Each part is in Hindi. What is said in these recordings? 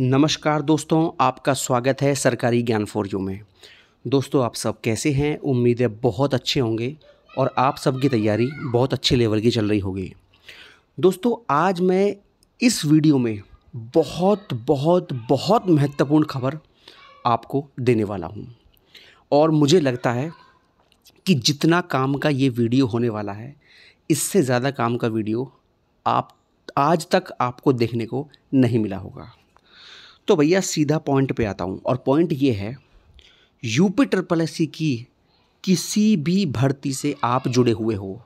नमस्कार दोस्तों आपका स्वागत है सरकारी ज्ञान फॉर यू में दोस्तों आप सब कैसे हैं उम्मीदें बहुत अच्छे होंगे और आप सबकी तैयारी बहुत अच्छे लेवल की चल रही होगी दोस्तों आज मैं इस वीडियो में बहुत बहुत बहुत महत्वपूर्ण खबर आपको देने वाला हूं और मुझे लगता है कि जितना काम का ये वीडियो होने वाला है इससे ज़्यादा काम का वीडियो आप आज तक आपको देखने को नहीं मिला होगा तो भैया सीधा पॉइंट पे आता हूँ और पॉइंट ये है यूपी ट्रिपल एस की किसी भी भर्ती से आप जुड़े हुए हो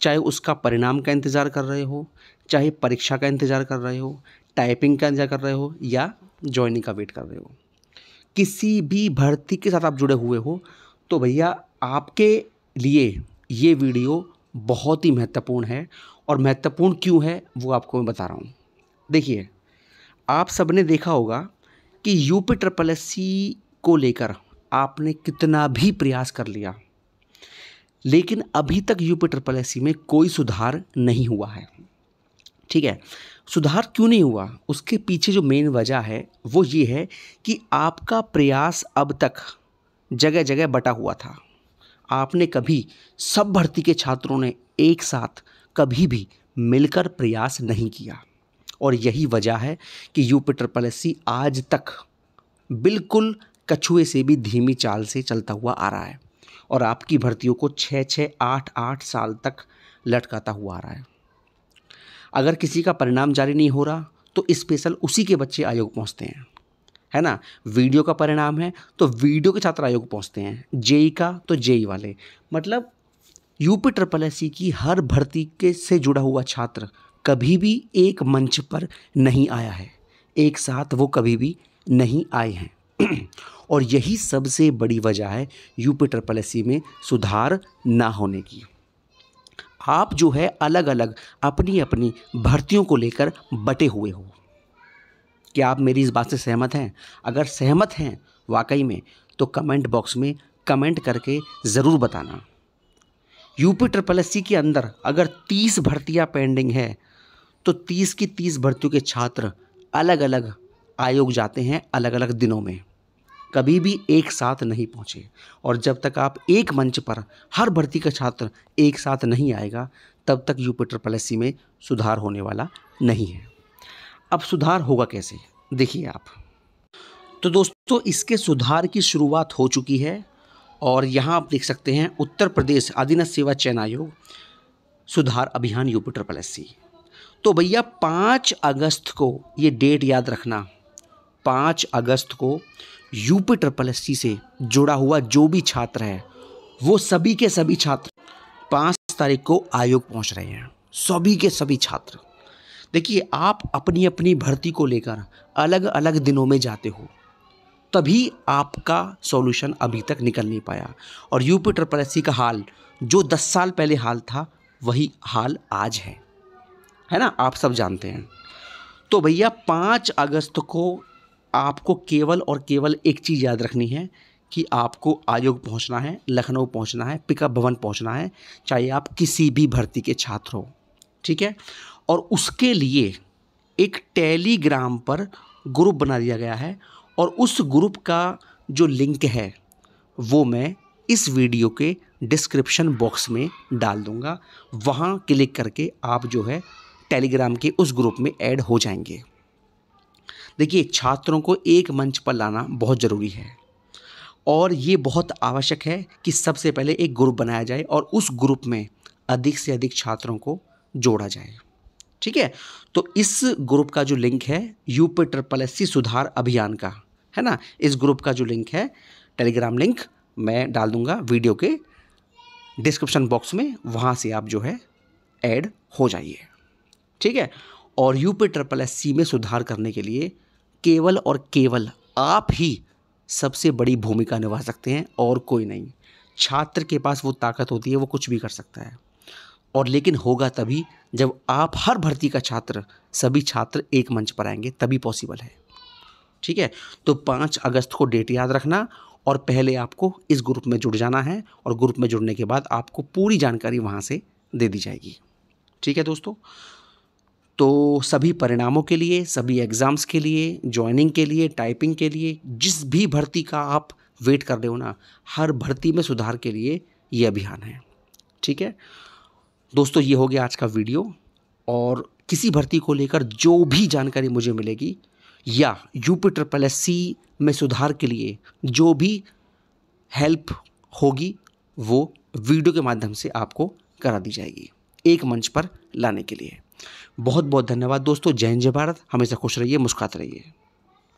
चाहे उसका परिणाम का इंतज़ार कर रहे हो चाहे परीक्षा का इंतज़ार कर रहे हो टाइपिंग का इंतज़ार कर रहे हो या ज्वाइनिंग का वेट कर रहे हो किसी भी भर्ती के साथ आप जुड़े हुए हो तो भैया आपके लिए ये वीडियो बहुत ही महत्वपूर्ण है और महत्वपूर्ण क्यों है वो आपको मैं बता रहा हूँ देखिए आप सबने देखा होगा कि यूपी ट्रिपल एस सी को लेकर आपने कितना भी प्रयास कर लिया लेकिन अभी तक यूपी ट्रिपल एस सी में कोई सुधार नहीं हुआ है ठीक है सुधार क्यों नहीं हुआ उसके पीछे जो मेन वजह है वो ये है कि आपका प्रयास अब तक जगह जगह बटा हुआ था आपने कभी सब भर्ती के छात्रों ने एक साथ कभी भी मिलकर प्रयास नहीं किया और यही वजह है कि यूपिटर पी आज तक बिल्कुल कछुए से भी धीमी चाल से चलता हुआ आ रहा है और आपकी भर्तियों को छः छः आठ आठ साल तक लटकाता हुआ आ रहा है अगर किसी का परिणाम जारी नहीं हो रहा तो स्पेशल उसी के बच्चे आयोग पहुँचते हैं है ना वीडियो का परिणाम है तो वीडियो के छात्र आयोग पहुँचते हैं जेई का तो जेई वाले मतलब यूपी ट्रिपल एस की हर भर्ती के से जुड़ा हुआ छात्र कभी भी एक मंच पर नहीं आया है एक साथ वो कभी भी नहीं आए हैं और यही सबसे बड़ी वजह है यूपी ट्रिपल एस में सुधार ना होने की आप जो है अलग अलग अपनी अपनी भर्तियों को लेकर बटे हुए हो क्या आप मेरी इस बात से सहमत हैं अगर सहमत हैं वाकई में तो कमेंट बॉक्स में कमेंट करके ज़रूर बताना यूपी ट्रिपल एस के अंदर अगर 30 भर्तियां पेंडिंग है तो तीस की तीस भर्तियों के छात्र अलग अलग आयोग जाते हैं अलग अलग दिनों में कभी भी एक साथ नहीं पहुँचे और जब तक आप एक मंच पर हर भर्ती का छात्र एक साथ नहीं आएगा तब तक यूपिटर पॉलिसी में सुधार होने वाला नहीं है अब सुधार होगा कैसे देखिए आप तो दोस्तों इसके सुधार की शुरुआत हो चुकी है और यहाँ आप देख सकते हैं उत्तर प्रदेश अधीनस्थ सेवा चयन आयोग सुधार अभियान यूपिटर पॉलिसी तो भैया पाँच अगस्त को ये डेट याद रखना पाँच अगस्त को यूपी ट्रिपल एस से जुड़ा हुआ जो भी छात्र है वो सभी के सभी छात्र पाँच तारीख को आयोग पहुंच रहे हैं सभी के सभी छात्र देखिए आप अपनी अपनी भर्ती को लेकर अलग अलग दिनों में जाते हो तभी आपका सॉल्यूशन अभी तक निकल नहीं पाया और यूपी ट्रिपल एस का हाल जो दस साल पहले हाल था वही हाल आज है है ना आप सब जानते हैं तो भैया पाँच अगस्त को आपको केवल और केवल एक चीज़ याद रखनी है कि आपको आयोग पहुंचना है लखनऊ पहुंचना है पिकअप भवन पहुंचना है चाहे आप किसी भी भर्ती के छात्र हो ठीक है और उसके लिए एक टेलीग्राम पर ग्रुप बना दिया गया है और उस ग्रुप का जो लिंक है वो मैं इस वीडियो के डिस्क्रिप्शन बॉक्स में डाल दूंगा वहाँ क्लिक करके आप जो है टेलीग्राम के उस ग्रुप में ऐड हो जाएंगे देखिए छात्रों को एक मंच पर लाना बहुत ज़रूरी है और ये बहुत आवश्यक है कि सबसे पहले एक ग्रुप बनाया जाए और उस ग्रुप में अधिक से अधिक छात्रों को जोड़ा जाए ठीक है तो इस ग्रुप का जो लिंक है यूपी ट्रिपल एस सी सुधार अभियान का है ना इस ग्रुप का जो लिंक है टेलीग्राम लिंक मैं डाल दूंगा वीडियो के डिस्क्रिप्शन बॉक्स में वहाँ से आप जो है ऐड हो जाइए ठीक है और U P triple S C में सुधार करने के लिए केवल और केवल आप ही सबसे बड़ी भूमिका निभा सकते हैं और कोई नहीं छात्र के पास वो ताकत होती है वो कुछ भी कर सकता है और लेकिन होगा तभी जब आप हर भर्ती का छात्र सभी छात्र एक मंच पर आएंगे तभी पॉसिबल है ठीक है तो पाँच अगस्त को डेट याद रखना और पहले आपको इस ग्रुप में जुड़ जाना है और ग्रुप में जुड़ने के बाद आपको पूरी जानकारी वहाँ से दे दी जाएगी ठीक है दोस्तों तो सभी परिणामों के लिए सभी एग्ज़ाम्स के लिए ज्वाइनिंग के लिए टाइपिंग के लिए जिस भी भर्ती का आप वेट कर रहे हो ना हर भर्ती में सुधार के लिए ये अभियान है ठीक है दोस्तों ये हो गया आज का वीडियो और किसी भर्ती को लेकर जो भी जानकारी मुझे मिलेगी या यूपी ट्रिपल एस सी में सुधार के लिए जो भी हेल्प होगी वो वीडियो के माध्यम से आपको करा दी जाएगी एक मंच पर लाने के लिए बहुत बहुत धन्यवाद दोस्तों जय जय भारत हमेशा खुश रहिए मुस्कुराते रहिए